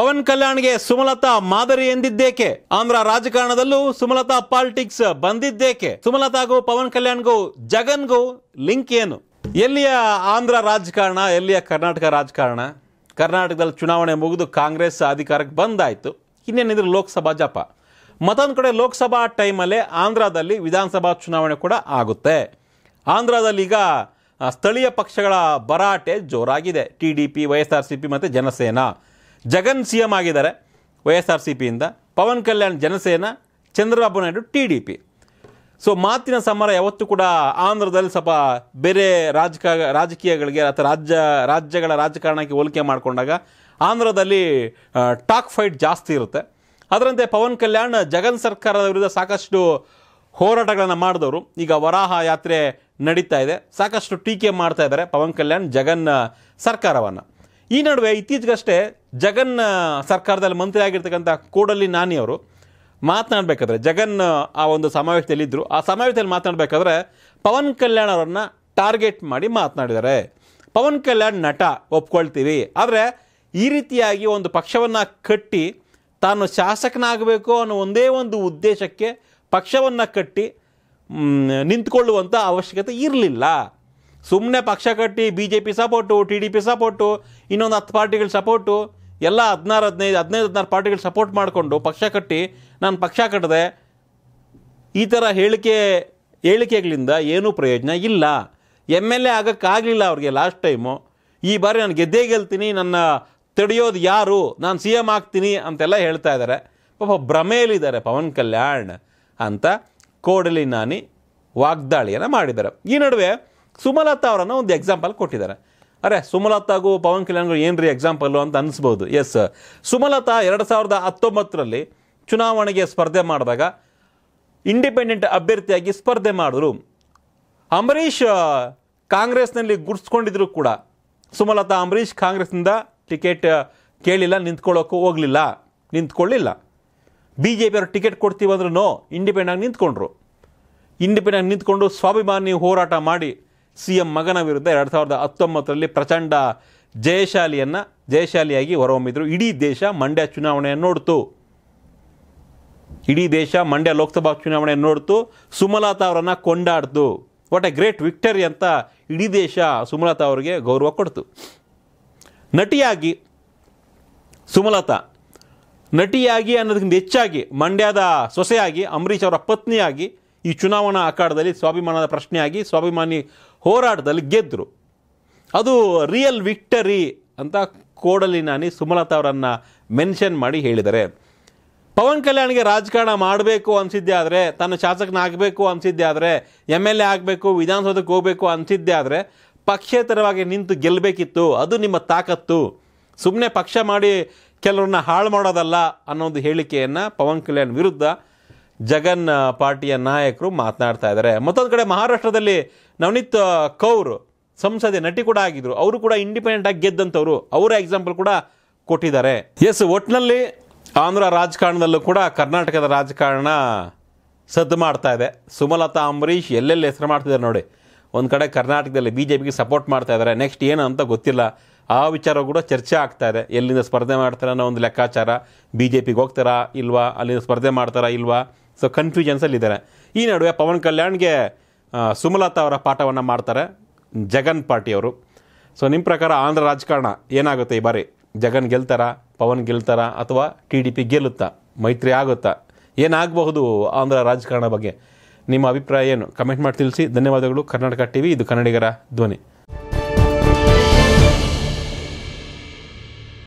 ಪವನ್ ಕಲ್ಯಾಣ್ಗೆ ಸುಮಲತಾ ಮಾದರಿ ಎಂದಿದ್ದೇಕೆ ಆಂಧ್ರ ರಾಜಕಾರಣದಲ್ಲೂ ಸುಮಲತಾ ಪಾಲಿಟಿಕ್ಸ್ ಬಂದಿದ್ದೇಕೆ ಸುಮಲತಾಗೂ ಪವನ್ ಕಲ್ಯಾಣ್ಗೂ ಜಗನ್ಗೂ ಲಿಂಕ್ ಏನು ಎಲ್ಲಿಯ ಆಂಧ್ರ ರಾಜಕಾರಣ ಎಲ್ಲಿಯ ಕರ್ನಾಟಕ ರಾಜಕಾರಣ ಕರ್ನಾಟಕದಲ್ಲಿ ಚುನಾವಣೆ ಮುಗಿದು ಕಾಂಗ್ರೆಸ್ ಅಧಿಕಾರಕ್ಕೆ ಬಂದಾಯಿತು ಇನ್ನೇನಿದ್ರು ಲೋಕಸಭಾ ಜಪ ಮತ್ತೊಂದು ಕಡೆ ಲೋಕಸಭಾ ಟೈಮಲ್ಲೇ ಆಂಧ್ರದಲ್ಲಿ ವಿಧಾನಸಭಾ ಚುನಾವಣೆ ಕೂಡ ಆಗುತ್ತೆ ಆಂಧ್ರದಲ್ಲಿ ಈಗ ಸ್ಥಳೀಯ ಪಕ್ಷಗಳ ಭರಾಟೆ ಜೋರಾಗಿದೆ T D P Y S R C P ಮತ್ತು ಜನಸೇನಾ ಜಗನ್ ಸಿ ಎಂ ಆಗಿದ್ದಾರೆ ವೈ ಎಸ್ ಆರ್ ಸಿ ಪಿಯಿಂದ Pawan Kalyan Janasena Chandrababu Naidu T D P ಸೊ ಮಾತಿನ ಸಮರ ಯಾವತ್ತೂ ಕೂಡ ಆಂಧ್ರದಲ್ಲಿ ಸ್ವಲ್ಪ ಬೇರೆ ರಾಜಕ ರಾಜಕೀಯಗಳಿಗೆ ಅಥವಾ ರಾಜ್ಯ ರಾಜ್ಯಗಳ ರಾಜಕಾರಣಕ್ಕೆ ಹೋಲಿಕೆ ಮಾಡಿಕೊಂಡಾಗ ಆಂಧ್ರದಲ್ಲಿ ಟಾಕ್ ಫೈಟ್ ಜಾಸ್ತಿ ಇರುತ್ತೆ ಅದರಂತೆ ಪವನ್ ಕಲ್ಯಾಣ್ ಜಗನ್ ಸರ್ಕಾರದ ವಿರುದ್ಧ ಸಾಕಷ್ಟು ಹೋರಾಟಗಳನ್ನು ಮಾಡಿದವರು ಈಗ ವರಾಹ ಯಾತ್ರೆ ನಡೀತಾ ಇದೆ ಸಾಕಷ್ಟು ಟೀಕೆ ಮಾಡ್ತಾ ಇದ್ದಾರೆ ಪವನ್ ಕಲ್ಯಾಣ್ ಜಗನ್ ಸರ್ಕಾರವನ್ನು ಈ ನಡುವೆ ಇತ್ತೀಚೆಗಷ್ಟೇ ಜಗನ್ ಸರ್ಕಾರದಲ್ಲಿ ಮಂತ್ರಿ ಆಗಿರ್ತಕ್ಕಂಥ ಕೂಡಲಿ ನಾನಿ ಅವರು ಮಾತನಾಡಬೇಕಾದ್ರೆ ಜಗನ್ ಆ ಒಂದು ಸಮಾವೇಶದಲ್ಲಿ ಇದ್ದರು ಆ ಸಮಾವೇಶದಲ್ಲಿ ಮಾತನಾಡಬೇಕಾದ್ರೆ ಪವನ್ ಕಲ್ಯಾಣ್ ಅವರನ್ನು ಟಾರ್ಗೆಟ್ ಮಾಡಿ ಮಾತನಾಡಿದ್ದಾರೆ ಪವನ್ ಕಲ್ಯಾಣ್ ನಟ ಒಪ್ಕೊಳ್ತೀವಿ ಆದರೆ ಈ ರೀತಿಯಾಗಿ ಒಂದು ಪಕ್ಷವನ್ನು ಕಟ್ಟಿ ತಾನು ಶಾಸಕನಾಗಬೇಕು ಅನ್ನೋ ಒಂದೇ ಒಂದು ಉದ್ದೇಶಕ್ಕೆ ಪಕ್ಷವನ್ನು ಕಟ್ಟಿ ನಿಂತ್ಕೊಳ್ಳುವಂಥ ಅವಶ್ಯಕತೆ ಇರಲಿಲ್ಲ ಸುಮ್ಮನೆ ಪಕ್ಷ ಕಟ್ಟಿ B J P support T D P support ಇನ್ನೊಂದು ಹತ್ತು ಪಾರ್ಟಿಗಳ ಸಪೋರ್ಟು ಎಲ್ಲ ಹದಿನಾರು ಹದಿನೈದು ಹದಿನೈದು ಹದಿನಾರು ಪಾರ್ಟಿಗಳು ಸಪೋರ್ಟ್ ಮಾಡಿಕೊಂಡು ಪಕ್ಷ ಕಟ್ಟಿ ನಾನು ಪಕ್ಷ ಕಟ್ಟಿದೆ ಈ ಥರ ಹೇಳಿಕೆ ಹೇಳಿಕೆಗಳಿಂದ ಏನೂ ಪ್ರಯೋಜನ ಇಲ್ಲ ಎಮ್ ಎಲ್ ಎ ಆಗೋಕ್ಕಾಗಲಿಲ್ಲ ಅವ್ರಿಗೆ ಲಾಸ್ಟ್ ಟೈಮು ಈ ಬಾರಿ ನಾನು ಗೆದ್ದೇ ಗೆಲ್ತೀನಿ ನನ್ನ ತಡೆಯೋದು ಯಾರು ನಾನು ಸಿ ಎಮ್ ಆಗ್ತೀನಿ ಅಂತೆಲ್ಲ ಹೇಳ್ತಾ ಇದ್ದಾರೆ ಪಾಪ ಭ್ರಮೆಯಲ್ಲಿದ್ದಾರೆ ಪವನ್ ಕಲ್ಯಾಣ್ ಅಂತ ಕೋಡಲಿ ನಾನಿ ವಾಗ್ದಾಳಿಯನ್ನು ಮಾಡಿದ್ದಾರೆ ಈ ನಡುವೆ ಸುಮಲತಾ ಅವರನ್ನು ಒಂದು ಎಕ್ಸಾಂಪಲ್ ಕೊಟ್ಟಿದ್ದಾರೆ ಅರೆ ಸುಮಲತಾಗೂ ಪವನ್ ಕಲ್ಯಾಣ್ಗೂ ಏನು ರೀ ಎಕ್ಸಾಂಪಲ್ಲು ಅಂತ ಅನ್ನಿಸ್ಬೋದು ಎಸ್ ಸುಮಲತಾ ಎರಡು ಸಾವಿರದ ಹತ್ತೊಂಬತ್ತರಲ್ಲಿ ಚುನಾವಣೆಗೆ ಸ್ಪರ್ಧೆ ಮಾಡಿದಾಗ ಇಂಡಿಪೆಂಡೆಂಟ್ ಅಭ್ಯರ್ಥಿಯಾಗಿ ಸ್ಪರ್ಧೆ ಮಾಡಿದ್ರು ಅಂಬರೀಷ್ ಕಾಂಗ್ರೆಸ್ನಲ್ಲಿ ಗುರ್ಸ್ಕೊಂಡಿದ್ರು ಕೂಡ ಸುಮಲತಾ ಅಂಬರೀಷ್ ಕಾಂಗ್ರೆಸ್ನಿಂದ ಟಿಕೆಟ್ ಕೇಳಿಲ್ಲ ನಿಂತ್ಕೊಳ್ಳೋಕ್ಕೂ ಹೋಗಲಿಲ್ಲ ನಿಂತ್ಕೊಳ್ಳಿಲ್ಲ ಬಿ ಜೆ ಪಿಯವರು ಟಿಕೆಟ್ ಕೊಡ್ತೀವಂದ್ರೂ ಇಂಡಿಪೆಂಡಾಗಿ ನಿಂತ್ಕೊಂಡ್ರು ಇಂಡಿಪೆಂಡೆಂಟ್ ನಿಂತ್ಕೊಂಡು ಸ್ವಾಭಿಮಾನಿ ಹೋರಾಟ ಮಾಡಿ ಸಿ ಎಂ ಮಗನ ವಿರುದ್ಧ ಎರಡು ಸಾವಿರದ ಹತ್ತೊಂಬತ್ತರಲ್ಲಿ ಪ್ರಚಂಡ ಜಯಶಾಲಿಯನ್ನು ಜಯಶಾಲಿಯಾಗಿ ಹೊರಹೊಮ್ಮಿದ್ರು ಇಡೀ ದೇಶ ಮಂಡ್ಯ ಚುನಾವಣೆಯನ್ನು ನೋಡ್ತು ಇಡೀ ದೇಶ ಮಂಡ್ಯ ಲೋಕಸಭಾ ಚುನಾವಣೆಯನ್ನು ನೋಡ್ತು ಸುಮಲತಾ ಅವರನ್ನು ಕೊಂಡಾಡ್ತು ವಾಟ್ ಎ ಗ್ರೇಟ್ ವಿಕ್ಟರಿ ಅಂತ ಇಡೀ ದೇಶ ಸುಮಲತಾ ಅವರಿಗೆ ಗೌರವ ಕೊಡ್ತು ನಟಿಯಾಗಿ ಸುಮಲತಾ ನಟಿಯಾಗಿ ಅನ್ನೋದಕ್ಕಿಂತ ಹೆಚ್ಚಾಗಿ ಮಂಡ್ಯದ ಸೊಸೆಯಾಗಿ ಅಂಬರೀಷ್ ಅವರ ಪತ್ನಿಯಾಗಿ ಈ ಚುನಾವಣಾ ಅಖಾಡದಲ್ಲಿ ಸ್ವಾಭಿಮಾನದ ಪ್ರಶ್ನೆಯಾಗಿ ಸ್ವಾಭಿಮಾನಿ ಹೋರಾಟದಲ್ಲಿ ಗೆದ್ದರು ಅದು ರಿಯಲ್ ವಿಕ್ಟರಿ ಅಂತ ನಾನಿ ಸುಮಲತಾ ಅವರನ್ನು ಮೆನ್ಷನ್ ಮಾಡಿ ಹೇಳಿದರೆ ಪವನ್ ಕಲ್ಯಾಣ್ಗೆ ರಾಜಕಾರಣ ಮಾಡಬೇಕು ಅನಿಸಿದ್ದೆ ಆದರೆ ತನ್ನ ಶಾಸಕನಾಗಬೇಕು ಅನಿಸಿದ್ದೆ ಆದರೆ ಎಮ್ ಎಲ್ ಎ ಆಗಬೇಕು ವಿಧಾನಸೌಧಕ್ಕೆ ಹೋಗಬೇಕು ಅನಿಸಿದ್ದೆ ಆದರೆ ಪಕ್ಷೇತರವಾಗಿ ನಿಂತು ಗೆಲ್ಲಬೇಕಿತ್ತು ಅದು ನಿಮ್ಮ ತಾಕತ್ತು ಸುಮ್ಮನೆ ಪಕ್ಷ ಮಾಡಿ ಕೆಲವ್ರನ್ನ ಹಾಳು ಮಾಡೋದಲ್ಲ ಅನ್ನೋ ಒಂದು ಹೇಳಿಕೆಯನ್ನು ಪವನ್ ಕಲ್ಯಾಣ್ ವಿರುದ್ಧ ಜಗನ್ ಪಾರ್ಟಿಯ ನಾಯಕರು ಮಾತನಾಡ್ತಾ ಇದ್ದಾರೆ ಮತ್ತೊಂದು ಕಡೆ ಮಹಾರಾಷ್ಟ್ರದಲ್ಲಿ ನವನೀತ್ ಕೌರ್ ಸಂಸದೆ ನಟಿ ಕೂಡ ಆಗಿದ್ರು ಅವರು ಕೂಡ ಇಂಡಿಪೆಂಡೆಂಟ್ ಆಗಿ ಗೆದ್ದಂಥವ್ರು ಅವರ ಎಕ್ಸಾಂಪಲ್ ಕೂಡ ಕೊಟ್ಟಿದ್ದಾರೆ ಎಸ್ ಒಟ್ನಲ್ಲಿ ಆಂಧ್ರ ರಾಜಕಾರಣದಲ್ಲೂ ಕೂಡ ಕರ್ನಾಟಕದ ರಾಜಕಾರಣ ಸದ್ದು ಮಾಡ್ತಾ ಇದೆ ಸುಮಲತಾ ಅಂಬರೀಷ್ ಎಲ್ಲೆಲ್ಲಿ ಹೆಸರು ಮಾಡ್ತಿದ್ದಾರೆ ನೋಡಿ ಒಂದು ಕಡೆ ಕರ್ನಾಟಕದಲ್ಲಿ ಬಿ ಜೆ ಪಿಗೆ ಸಪೋರ್ಟ್ ಮಾಡ್ತಾ ಇದ್ದಾರೆ ನೆಕ್ಸ್ಟ್ ಏನು ಅಂತ ಗೊತ್ತಿಲ್ಲ ಆ ವಿಚಾರ ಕೂಡ ಚರ್ಚೆ ಆಗ್ತಾ ಇದೆ ಎಲ್ಲಿಂದ ಸ್ಪರ್ಧೆ ಮಾಡ್ತಾರ ಅನ್ನೋ ಒಂದು ಲೆಕ್ಕಾಚಾರ ಬಿ ಜೆ ಪಿಗೆ ಹೋಗ್ತಾರಾ ಇಲ್ವಾ ಅಲ್ಲಿಂದ ಸ್ಪರ್ಧೆ ಮಾಡ್ತಾರಾ ಇಲ್ವಾ ಸೊ ಇದ್ದಾರೆ ಈ ನಡುವೆ ಪವನ್ ಕಲ್ಯಾಣ್ಗೆ ಸುಮಲತಾ ಅವರ ಪಾಠವನ್ನು ಮಾಡ್ತಾರೆ ಜಗನ್ ಪಾರ್ಟಿಯವರು ಸೊ ನಿಮ್ಮ ಪ್ರಕಾರ ಆಂಧ್ರ ರಾಜಕಾರಣ ಏನಾಗುತ್ತೆ ಈ ಬಾರಿ ಜಗನ್ ಗೆಲ್ತಾರಾ ಪವನ್ ಗೆಲ್ತಾರಾ ಅಥವಾ ಟಿ ಡಿ ಪಿ ಗೆಲ್ಲುತ್ತಾ ಮೈತ್ರಿ ಆಗುತ್ತಾ ಏನಾಗಬಹುದು ಆಂಧ್ರ ರಾಜಕಾರಣ ಬಗ್ಗೆ ನಿಮ್ಮ ಅಭಿಪ್ರಾಯ ಏನು ಕಮೆಂಟ್ ಮಾಡಿ ತಿಳಿಸಿ ಧನ್ಯವಾದಗಳು ಕರ್ನಾಟಕ ಟಿ ವಿ ಇದು ಕನ್ನಡಿಗರ ಧ್ವನಿ